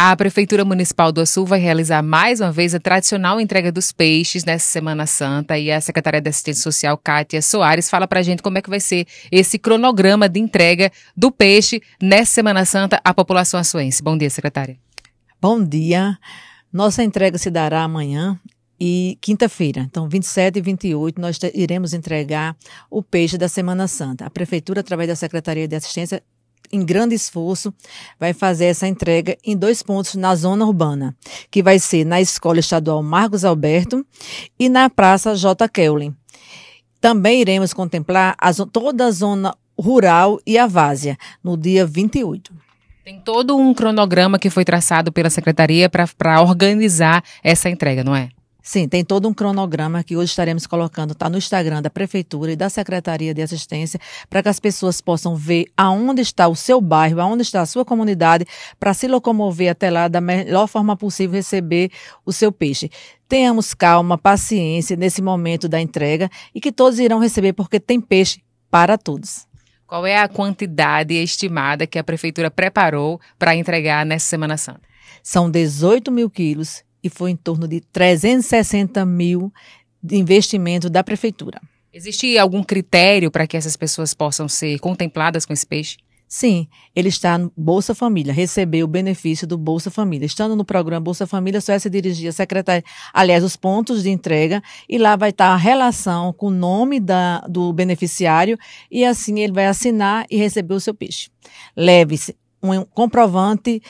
A Prefeitura Municipal do Açu vai realizar mais uma vez a tradicional entrega dos peixes nessa Semana Santa e a secretária de Assistência Social, Kátia Soares, fala pra gente como é que vai ser esse cronograma de entrega do peixe nessa Semana Santa à população açuense. Bom dia, secretária. Bom dia. Nossa entrega se dará amanhã e quinta-feira, então 27 e 28, nós iremos entregar o peixe da Semana Santa. A Prefeitura, através da Secretaria de Assistência em grande esforço, vai fazer essa entrega em dois pontos na zona urbana, que vai ser na Escola Estadual Marcos Alberto e na Praça J. Keulen. Também iremos contemplar a, toda a zona rural e a várzea, no dia 28. Tem todo um cronograma que foi traçado pela secretaria para organizar essa entrega, não é? Sim, tem todo um cronograma que hoje estaremos colocando, está no Instagram da Prefeitura e da Secretaria de Assistência, para que as pessoas possam ver aonde está o seu bairro, aonde está a sua comunidade, para se locomover até lá da melhor forma possível receber o seu peixe tenhamos calma, paciência nesse momento da entrega e que todos irão receber, porque tem peixe para todos. Qual é a quantidade estimada que a prefeitura preparou para entregar nessa Semana Santa? São 18 mil quilos e foi em torno de 360 mil de investimento da prefeitura. Existe algum critério para que essas pessoas possam ser contempladas com esse peixe? Sim, ele está no Bolsa Família, recebeu o benefício do Bolsa Família. Estando no programa Bolsa Família, só é se dirigir à secretaria, aliás, os pontos de entrega, e lá vai estar a relação com o nome da, do beneficiário, e assim ele vai assinar e receber o seu peixe. Leve-se um comprovante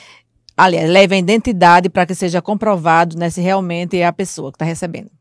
aliás, leva a identidade para que seja comprovado né, se realmente é a pessoa que está recebendo.